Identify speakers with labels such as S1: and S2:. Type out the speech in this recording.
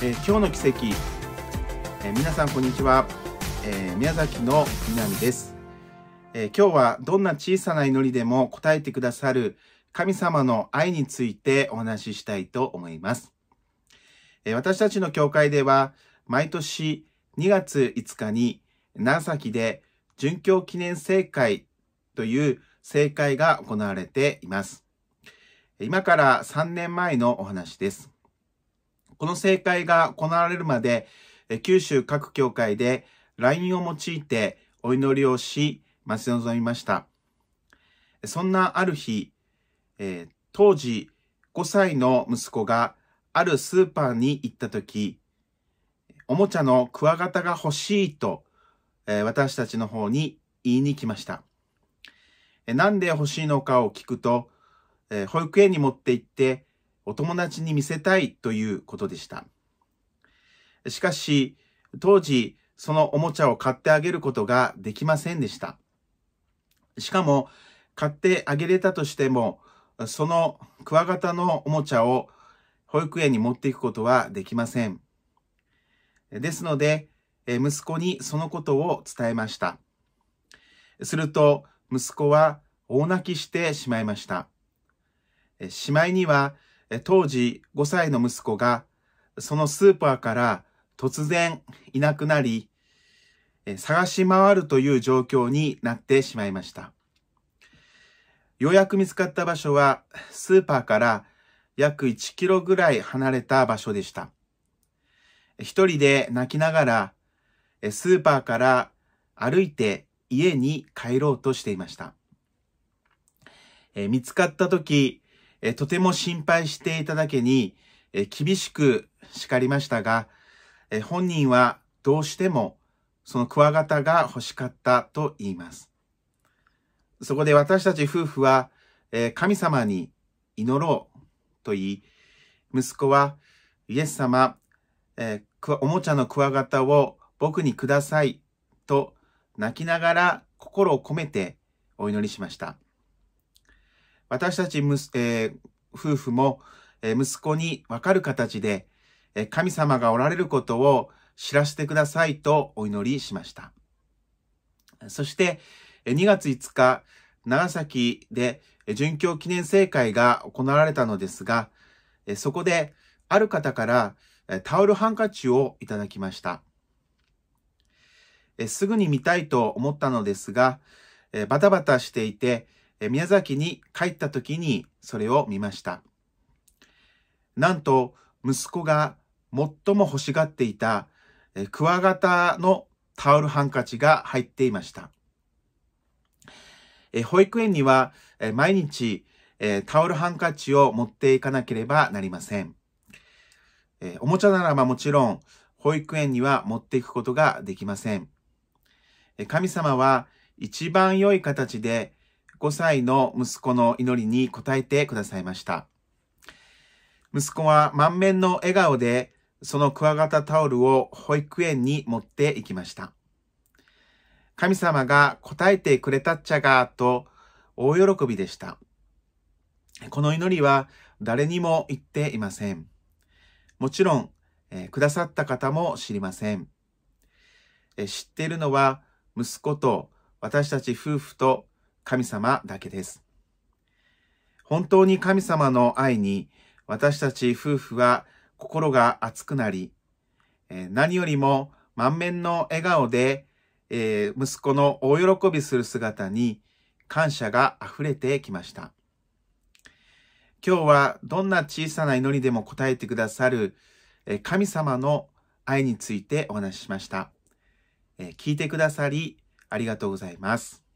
S1: えー、今日の奇跡、えー、皆さんこんにちは、えー、宮崎の南です、え今日はどんな小さな祈りでも答えてくださる神様の愛についてお話ししたいと思います、え私たちの教会では毎年2月5日に長崎で殉教記念聖会という聖会が行われています今から3年前のお話です。この正解が行われるまで、九州各教会で LINE を用いてお祈りをし、待ち望みました。そんなある日、えー、当時5歳の息子があるスーパーに行った時、おもちゃのクワガタが欲しいと、えー、私たちの方に言いに来ました。えなんで欲しいのかを聞くと、え保育園に持って行ってお友達に見せたいということでした。しかし、当時、そのおもちゃを買ってあげることができませんでした。しかも、買ってあげれたとしても、そのクワガタのおもちゃを保育園に持っていくことはできません。ですので、息子にそのことを伝えました。すると、息子は大泣きしてしまいました。しまいには、当時5歳の息子がそのスーパーから突然いなくなり、探し回るという状況になってしまいました。ようやく見つかった場所はスーパーから約1キロぐらい離れた場所でした。一人で泣きながらスーパーから歩いて家に帰ろうとしていました。見つかった時、えとても心配していただけに、え厳しく叱りましたが、え本人はどうしてもそのクワガタが欲しかったと言います。そこで私たち夫婦は、え神様に祈ろうと言い、息子はイエス様、えおもちゃのクワガタを僕にくださいと泣きながら心を込めてお祈りしました。私たち、えー、夫婦も、えー、息子にわかる形で、えー、神様がおられることを知らせてくださいとお祈りしました。そして、2月5日、長崎で殉教記念聖会が行われたのですが、そこである方からタオルハンカチをいただきました。すぐに見たいと思ったのですが、バタバタしていて、宮崎に帰った時にそれを見ました。なんと息子が最も欲しがっていたクワガタのタオルハンカチが入っていました。保育園には毎日タオルハンカチを持っていかなければなりません。おもちゃならばもちろん保育園には持っていくことができません。神様は一番良い形で5歳の息子の祈りに応えてくださいました。息子は満面の笑顔で、そのクワガタタオルを保育園に持って行きました。神様が答えてくれたっちゃが、と大喜びでした。この祈りは誰にも言っていません。もちろん、えー、くださった方も知りません。えー、知っているのは息子と私たち夫婦と神様だけです。本当に神様の愛に私たち夫婦は心が熱くなり、何よりも満面の笑顔で、え息子の大喜びする姿に感謝が溢れてきました。今日はどんな小さな祈りでも答えてくださる神様の愛についてお話ししました。聞いてくださりありがとうございます。